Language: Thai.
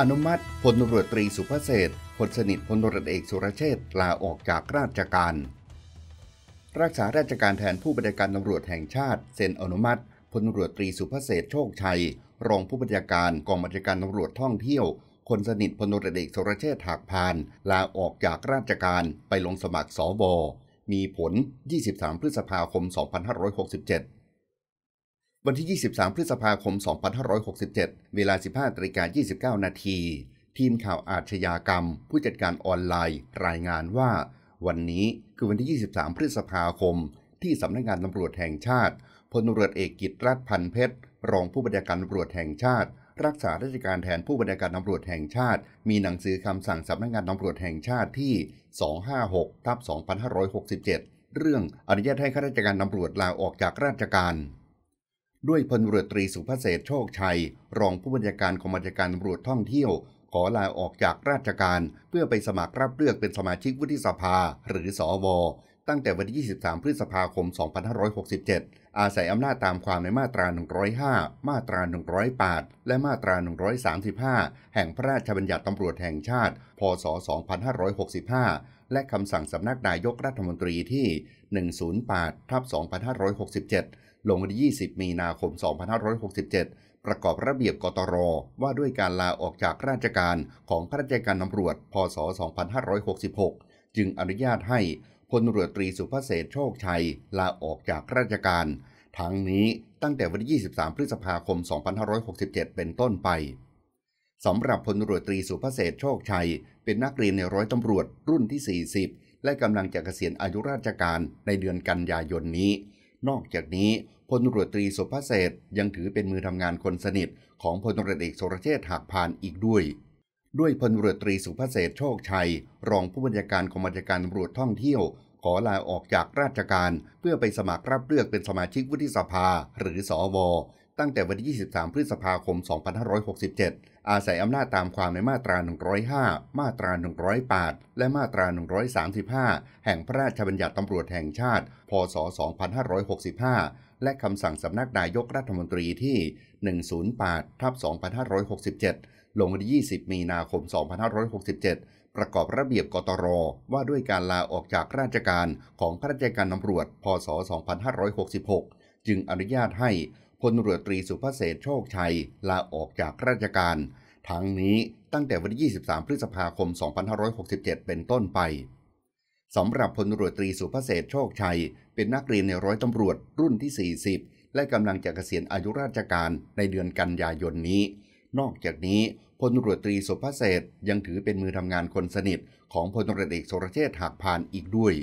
อนุมัติพลตรวจตรีสุภเศษพลสนิทพลตรวจเอกสุรเชษลาออกจากราชการ รักษาราชการแทนผู้บัญชาการตำรวจแห่งชาติเซ็นอนุมัติพลตรวจตรีสุภเศษโชคชัย รองผู้บัญชาการ กองบัญชาการตำรวจท่องเที่ยว คนสนิทพลตรวจเอกสุรเชษฐาหักพาน ลาออกจากราชการไปลงสมัครสวมีผล 23 พฤษภาคม 2567วันที่ 23 พฤษภาคม 2567 เวลา 15ตริกา29 นาที ทีมข่าวอาชญากรรม ผู้จัดการออนไลน์ รายงานว่า วันนี้คือวันที่ 23 พฤษภาคม ที่สำนักงงานตำรวจแห่งชาติพลตรวจเอกกิตรัตพันเพชรรองผู้บัญชาการตำรวจแห่งชาติ รักษาราชการแทนผู้บัญชาการตำรวจแห่งชาติมีหนังสือคำสั่งสำนักงงานตำรวจแห่งชาติที่ 256ทับ2567 เรื่องอนุญาตให้ข้าราชการตำรวจลาออกจากราชการด้วยพลเรือตรีสุภเสษโชคชัย รองผู้บัญชาการกองบัญชาการตำรวจท่องเที่ยว ขอลาออกจากราชการ เพื่อไปสมัครรับเลือกเป็นสมาชิกวุฒิสภา หรือสอวตั้งแต่วันที่ 23 พฤษภาคม 2567 อาศัยอำนาจตามความในมาตรา 105 มาตรา 108 และมาตรา 135 แห่งพระราชบัญญัติตำรวจแห่งชาติ พศ 2565 และคำสั่งสำนักนายกรัฐมนตรีที่ 108ทับ2567ลงวันที่20 มีนาคม 2567 ประกอบระเบียบ กตร ว่าด้วยการลาออกจากราชการของข้าราชการตำรวจ พศ 2566 จึงอนุญาตให้พลตรวจตรีสุภเสษโชคชัยลาออกจากราชการ ทั้งนี้ตั้งแต่วันที่ 23 พฤษภาคม 2567 เป็นต้นไป สำหรับพลตรวจตรีสุภเสษโชคชัย เป็นนักเรียนในร้อยตำรวจรุ่นที่ 40 และกำลังจะเกษียณอายุราชการในเดือนกันยายนนี้นอกจากนี้พลตรวจตรีสุภเศษยังถือเป็นมือทำงานคนสนิท ของพลตรวจเอกสุรเชษฐหักพานอีกด้วย ด้วยพลตรวจตรีสุภเศษโชคชัย รองผู้บัญชาการกองบัญชาการตำรวจท่องเที่ยวขอลาออกจากราชการเพื่อไปสมัครรับเลือกเป็นสมาชิกวุฒิสภาหรือสอวตั้งแต่วันที่ 23 พฤษภาคม 2567 อาศัยอำนาจตามความในมาตรา 105 มาตรา 108 และมาตรา 135 แห่งพระราชบัญญัติตำรวจแห่งชาติ พศ 2565 และคำสั่งสำนักนายกรัฐมนตรีที่ 108 ทับ2567ลงวันที่20 มีนาคม 2567 ประกอบระเบียบ กตร ว่าด้วยการลาออกจากราชการของข้าราชการตำรวจ พศ 2566 จึงอนุญาตให้พลตรวจตรีสุภเสษโชคชัย ลาออกจากราชการ ทั้งนี้ตั้งแต่วันที่ 23 พฤษภาคม 2567 เป็นต้นไป สำหรับพลตรวจตรีสุภเสษโชคชัย เป็นนักเรียนในร้อยตำรวจรุ่นที่ 40 และกำลังจะเกษียณอายุราชการในเดือนกันยายนนี้นอกจากนี้พลตรวจตรีสุภเศษยังถือเป็นมือทำงานคนสนิทของพลตรวจเอกสุรเชษฐ์หักพานอีกด้วย